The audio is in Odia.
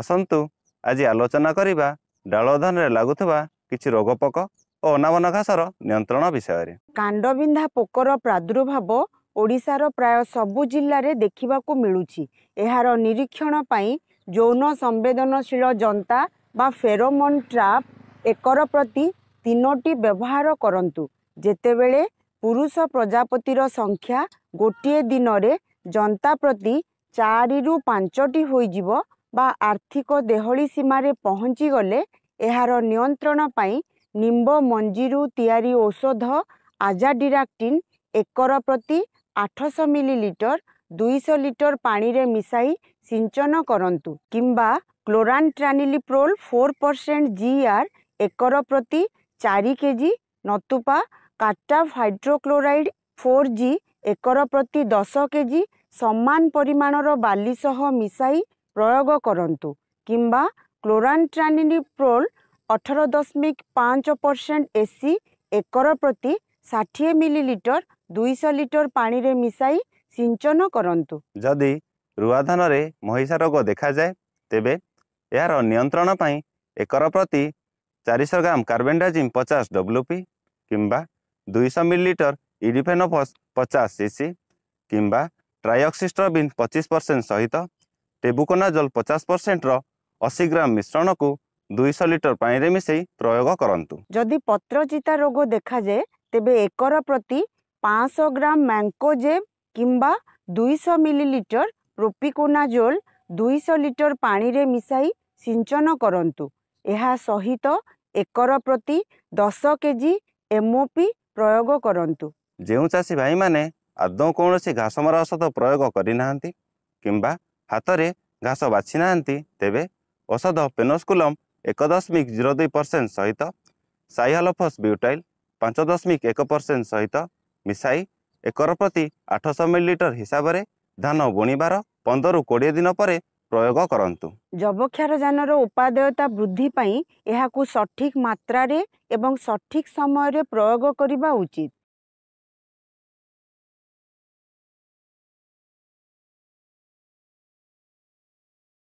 ଆସନ୍ତୁ ଆଜି ଆଲୋଚନା କରିବା ଡାଳଧାନରେ ଲାଗୁଥିବା କିଛି ରୋଗ ପୋକ ଓ ଅନାବନ ଘାସର ନିୟନ୍ତ୍ରଣ ବିଷୟରେ କାଣ୍ଡବିନ୍ଧା ପୋକର ପ୍ରାଦୁର୍ଭାବ ଓଡ଼ିଶାର ପ୍ରାୟ ସବୁ ଜିଲ୍ଲାରେ ଦେଖିବାକୁ ମିଳୁଛି ଏହାର ନିରୀକ୍ଷଣ ପାଇଁ ଯୌନ ସମ୍ବେଦନଶୀଳ ଜନ୍ତା ବା ଫେରୋମନ୍ ଟ୍ରାପ୍ ଏକର ପ୍ରତି ତିନୋଟି ବ୍ୟବହାର କରନ୍ତୁ ଯେତେବେଳେ ପୁରୁଷ ପ୍ରଜାପତିର ସଂଖ୍ୟା ଗୋଟିଏ ଦିନରେ ଜନ୍ତା ପ୍ରତି ଚାରିରୁ ପାଞ୍ଚଟି ହୋଇଯିବ ବା ଆର୍ଥିକ ଦେହଳି ସୀମାରେ ପହଞ୍ଚିଗଲେ ଏହାର ନିୟନ୍ତ୍ରଣ ପାଇଁ ନିମ୍ବ ମଞ୍ଜିରୁ ତିଆରି ଔଷଧ ଆଜାଡିରାକ୍ଟିନ୍ ଏକର ପ୍ରତି ଆଠଶହ ମିଲିଲିଟର ଦୁଇଶହ ଲିଟର ପାଣିରେ ମିଶାଇ ସିଞ୍ଚନ କରନ୍ତୁ କିମ୍ବା chlorantraniliprole four percent G R ଏକର ପ୍ରତି ଚାରି କେ ଜି ନତୁପା କାଟାଫ ହାଇଡ୍ରୋକ୍ଲୋରାଇଡ୍ ଫୋର୍ ଜି ଏକର ପ୍ରତି ଦଶ କେ ଜି ସମାନ ପରିମାଣର ବାଲି ସହ ମିଶାଇ ପ୍ରୟୋଗ କରନ୍ତୁ କିମ୍ବା କ୍ଲୋରାଣ୍ଟ୍ରାନିପ୍ରୋଲ ଅଠର ଦଶମିକ ପାଞ୍ଚ ପରସେଣ୍ଟ ଏସି ଏକର ପ୍ରତି ଷାଠିଏ ମିଲିଲିଟର ଦୁଇଶହ ଲିଟର ପାଣିରେ ମିଶାଇ ସିଞ୍ଚନ କରନ୍ତୁ ଯଦି ରୁଆଧାନରେ ମହିଷା ରୋଗ ଦେଖାଯାଏ ତେବେ ଏହାର ନିୟନ୍ତ୍ରଣ ପାଇଁ ଏକର ପ୍ରତି ଚାରିଶହ ଗ୍ରାମ କାର୍ବେଣ୍ଡାଜିମ୍ ପଚାଶ ଡବ୍ଲୁ ପି କିମ୍ବା ଦୁଇଶହ ମିଲିଲିଟର ଇଡିଫେନୋଫସ୍ ପଚାଶ ସିସି କିମ୍ବା ଟ୍ରାଇଅକ୍ସିଷ୍ଟ୍ରବିନ୍ ପଚିଶ ପରସେଣ୍ଟ ସହିତ ଟେବୁକୋନାଜଲ ପଚାଶ ପରସେଣ୍ଟର ଅଶୀ ଗ୍ରାମ ମିଶ୍ରଣକୁ ଦୁଇଶହ ଲିଟର ପାଣିରେ ମିଶାଇ ପ୍ରୟୋଗ କରନ୍ତୁ ଯଦି ପତ୍ରଚିତା ରୋଗ ଦେଖାଯାଏ ତେବେ ଏକର ପ୍ରତି ପାଞ୍ଚଶହ ଗ୍ରାମ ମ୍ୟାଙ୍କୋଜେବ୍ କିମ୍ବା ଦୁଇଶହ ମିଲିଲିଟର ପ୍ରୋପିକୋନାଜୋଲ ଦୁଇଶହ ଲିଟର ପାଣିରେ ମିଶାଇ ସିଞ୍ଚନ କରନ୍ତୁ ଏହା ସହିତ ଏକର ପ୍ରତି ଦଶ କେ ଜି ଏମ୍ଓପି ପ୍ରୟୋଗ କରନ୍ତୁ ଯେଉଁ ଚାଷୀ ଭାଇମାନେ ଆଦୌ କୌଣସି ଘାସମରା ଔଷଧ ପ୍ରୟୋଗ କରିନାହାନ୍ତି କିମ୍ବା ହାତରେ ଘାସ ବାଛି ନାହାନ୍ତି ତେବେ ଔଷଧ ପେନୋସ୍କୁଲମ୍ ଏକ ଦଶମିକ ଜିରୋ ଦୁଇ ପରସେଣ୍ଟ ସହିତ ସାଇହାଲୋଫସ୍ ବ୍ୟୁଟାଇଲ୍ ପାଞ୍ଚ ଦଶମିକ ଏକ ପରସେଣ୍ଟ ସହିତ ମିଶାଇ ଏକର ପ୍ରତି ଆଠଶହ ମିଲିଲିଟର ହିସାବରେ ଧାନ ବୁଣିବାର ପନ୍ଦରରୁ କୋଡ଼ିଏ ଦିନ ପରେ ପ୍ରୟୋଗ କରନ୍ତୁ ଯବକ୍ଷାର ଯାନର ଉପାଦେୟତା ବୃଦ୍ଧି ପାଇଁ ଏହାକୁ ସଠିକ୍ ମାତ୍ରାରେ ଏବଂ ସଠିକ୍ ସମୟରେ ପ୍ରୟୋଗ କରିବା ଉଚିତ